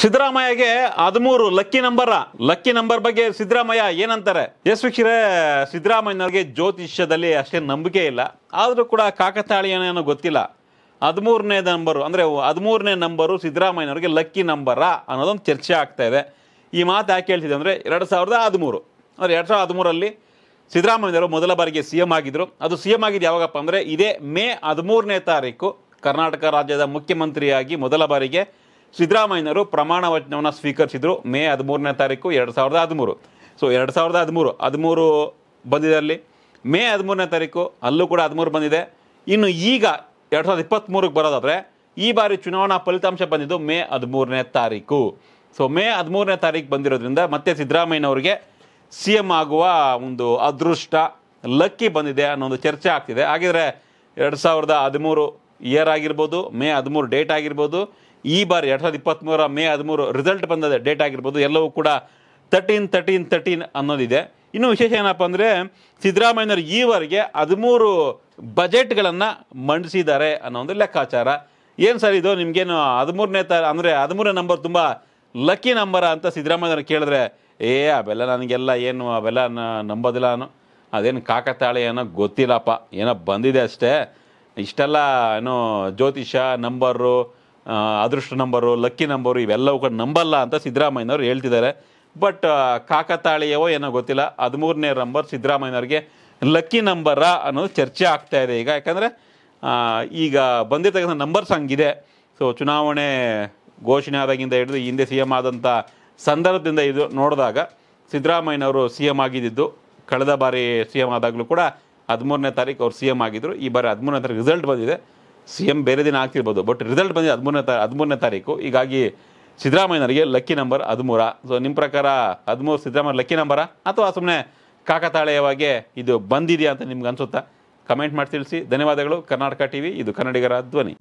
ಸಿದ್ದರಾಮಯ್ಯಗೆ ಹದಿಮೂರು lucky number lucky number ಬಗ್ಗೆ ಸಿದ್ದರಾಮಯ್ಯ ಏನಂತಾರೆ ಎಸ್ ಸಿದ್ದರಾಮಯ್ಯನವ್ರಿಗೆ ಜ್ಯೋತಿಷ್ಯದಲ್ಲಿ ಅಷ್ಟೇ ನಂಬಿಕೆ ಇಲ್ಲ ಆದರೂ ಕೂಡ ಕಾಕತಾಳಿ ಏನೇನೋ ಗೊತ್ತಿಲ್ಲ ಹದಿಮೂರನೇ ನಂಬರು ಅಂದರೆ ಹದಿಮೂರನೇ ನಂಬರು ಸಿದ್ದರಾಮಯ್ಯನವ್ರಿಗೆ ಲಕ್ಕಿ ನಂಬರ ಅನ್ನೋದೊಂದು ಚರ್ಚೆ ಆಗ್ತಾ ಇದೆ ಈ ಮಾತು ಯಾಕೆ ಹೇಳ್ತಿದೆ ಅಂದರೆ ಎರಡು ಸಾವಿರದ ಹದಿಮೂರು ಅಂದರೆ ಎರಡು ಸಾವಿರದ ಹದಿಮೂರಲ್ಲಿ ಸಿದ್ದರಾಮಯ್ಯನವರು ಮೊದಲ ಬಾರಿಗೆ ಸಿ ಎಮ್ ಆಗಿದ್ದರು ಅದು ಸಿ ಎಂ ಆಗಿದ್ದು ಯಾವಾಗಪ್ಪ ಅಂದರೆ ಇದೇ ಮೇ ಹದಿಮೂರನೇ ತಾರೀಕು ಕರ್ನಾಟಕ ರಾಜ್ಯದ ಮುಖ್ಯಮಂತ್ರಿಯಾಗಿ ಮೊದಲ ಬಾರಿಗೆ ಸಿದ್ದರಾಮಯ್ಯನವರು ಪ್ರಮಾಣ ವಚನವನ್ನು ಸ್ವೀಕರಿಸಿದರು ಮೇ ಹದಿಮೂರನೇ ತಾರೀಕು ಎರಡು ಸಾವಿರದ ಹದಿಮೂರು ಸೊ ಎರಡು ಸಾವಿರದ ಹದಿಮೂರು ಹದಿಮೂರು ಬಂದಿದೆ ಅಲ್ಲಿ ಮೇ ಹದಿಮೂರನೇ ತಾರೀಕು ಅಲ್ಲೂ ಕೂಡ ಹದಿಮೂರು ಬಂದಿದೆ ಇನ್ನು ಈಗ ಎರಡು ಸಾವಿರದ ಇಪ್ಪತ್ತ್ಮೂರಕ್ಕೆ ಬರೋದಾದರೆ ಈ ಬಾರಿ ಚುನಾವಣಾ ಫಲಿತಾಂಶ ಬಂದಿದ್ದು ಮೇ ಹದಿಮೂರನೇ ತಾರೀಕು ಸೊ ಮೇ ಹದಿಮೂರನೇ ತಾರೀಕು ಬಂದಿರೋದ್ರಿಂದ ಮತ್ತೆ ಸಿದ್ದರಾಮಯ್ಯನವರಿಗೆ ಸಿ ಎಮ್ ಆಗುವ ಒಂದು ಅದೃಷ್ಟ ಲಕ್ಕಿ ಬಂದಿದೆ ಅನ್ನೋ ಒಂದು ಚರ್ಚೆ ಆಗ್ತಿದೆ ಹಾಗಿದ್ರೆ ಎರಡು ಸಾವಿರದ ಹದಿಮೂರು ಇಯರ್ ಆಗಿರ್ಬೋದು ಮೇ ಹದಿಮೂರು ಡೇಟ್ ಆಗಿರ್ಬೋದು ಈ ಬಾರಿ ಎರಡು ಸಾವಿರದ ಇಪ್ಪತ್ತ್ಮೂರ ಮೇ ಹದಿಮೂರು ರಿಸಲ್ಟ್ ಬಂದದೆ ಡೇಟ್ ಆಗಿರ್ಬೋದು ಎಲ್ಲವೂ ಕೂಡ ತರ್ಟೀನ್ ತರ್ಟೀನ್ ತರ್ಟೀನ್ ಅನ್ನೋದಿದೆ ಇನ್ನು ವಿಶೇಷ ಏನಪ್ಪ ಅಂದರೆ ಸಿದ್ದರಾಮಯ್ಯನವರು ಈವರೆಗೆ ಹದಿಮೂರು ಬಜೆಟ್ಗಳನ್ನು ಮಂಡಿಸಿದ್ದಾರೆ ಅನ್ನೋ ಒಂದು ಲೆಕ್ಕಾಚಾರ ಏನು ಸರ್ ಇದು ನಿಮಗೇನು ಹದಿಮೂರನೇ ತ ಅಂದರೆ ಹದಿಮೂರನೇ ನಂಬರ್ ತುಂಬ ಲಕ್ಕಿ ನಂಬರ ಅಂತ ಸಿದ್ದರಾಮಯ್ಯನವ್ರು ಕೇಳಿದ್ರೆ ಏ ಅವೆಲ್ಲ ನನಗೆಲ್ಲ ಏನು ಅವೆಲ್ಲ ನಂಬೋದಿಲ್ಲ ನಾನು ಅದೇನು ಕಾಕತಾಳೆ ಏನೋ ಗೊತ್ತಿಲ್ಲಪ್ಪ ಏನೋ ಬಂದಿದೆ ಅಷ್ಟೇ ಇಷ್ಟೆಲ್ಲ ಏನು ಜ್ಯೋತಿಷ ನಂಬರು ಅದೃಷ್ಟ ನಂಬರು ಲಕ್ಕಿ ನಂಬರು ಇವೆಲ್ಲವೂ ಕೂಡ ನಂಬಲ್ಲ ಅಂತ ಸಿದ್ರಾಮಯ್ಯನವರು ಹೇಳ್ತಿದ್ದಾರೆ ಬಟ್ ಕಾಕತಾಳೀಯವೋ ಏನೋ ಗೊತ್ತಿಲ್ಲ ಹದಿಮೂರನೇ ನಂಬರ್ ಸಿದ್ದರಾಮಯ್ಯನವ್ರಿಗೆ ಲಕ್ಕಿ ನಂಬರ ಅನ್ನೋದು ಚರ್ಚೆ ಆಗ್ತಾ ಇದೆ ಈಗ ಯಾಕಂದರೆ ಈಗ ಬಂದಿರ್ತಕ್ಕಂಥ ನಂಬರ್ಸ್ ಹಂಗಿದೆ ಸೊ ಚುನಾವಣೆ ಘೋಷಣೆ ಆದಾಗಿಂದ ಹಿಡಿದು ಹಿಂದೆ ಸಿ ಎಂ ಆದಂಥ ಸಂದರ್ಭದಿಂದ ಇದು ನೋಡಿದಾಗ ಸಿದ್ದರಾಮಯ್ಯನವರು ಸಿ ಎಂ ಆಗಿದ್ದು ಕಳೆದ ಬಾರಿ ಸಿ ಎಂ ಆದಾಗಲೂ ಕೂಡ ಹದಿಮೂರನೇ ತಾರೀಕು ಅವರು ಸಿ ಎಮ್ ಆಗಿದ್ದರು ಈ ಬಾರಿ ಹದಿಮೂರನೇ ತಾರೀಕು ರಿಸಲ್ಟ್ ಬಂದಿದೆ ಸಿ ಎಂ ಬೇರೆ ದಿನ ಆಗ್ತಿರ್ಬೋದು ಬಟ್ ರಿಸಲ್ಟ್ ಬಂದಿದೆ ಹದಿಮೂರನೇ ತಾ ಹದಿಮೂರನೇ ತಾರೀಕು ಹೀಗಾಗಿ ಸಿದ್ದರಾಮಯ್ಯನವರಿಗೆ ಲಕ್ಕಿ ನಂಬರ್ ಹದಿಮೂರ ಸೊ ನಿಮ್ಮ ಪ್ರಕಾರ ಹದಿಮೂರು ಸಿದ್ದರಾಮಯ್ಯ ಲಕ್ಕಿ ನಂಬರ ಅಥವಾ ಸುಮ್ಮನೆ ಕಾಕತಾಳೀಯವಾಗಿ ಇದು ಬಂದಿದೆಯಾ ಅಂತ ನಿಮ್ಗೆ ಅನಿಸುತ್ತಾ ಕಮೆಂಟ್ ಮಾಡಿ ತಿಳಿಸಿ ಧನ್ಯವಾದಗಳು ಕರ್ನಾಟಕ ಟಿ ವಿ ಇದು ಕನ್ನಡಿಗರ ಧ್ವನಿ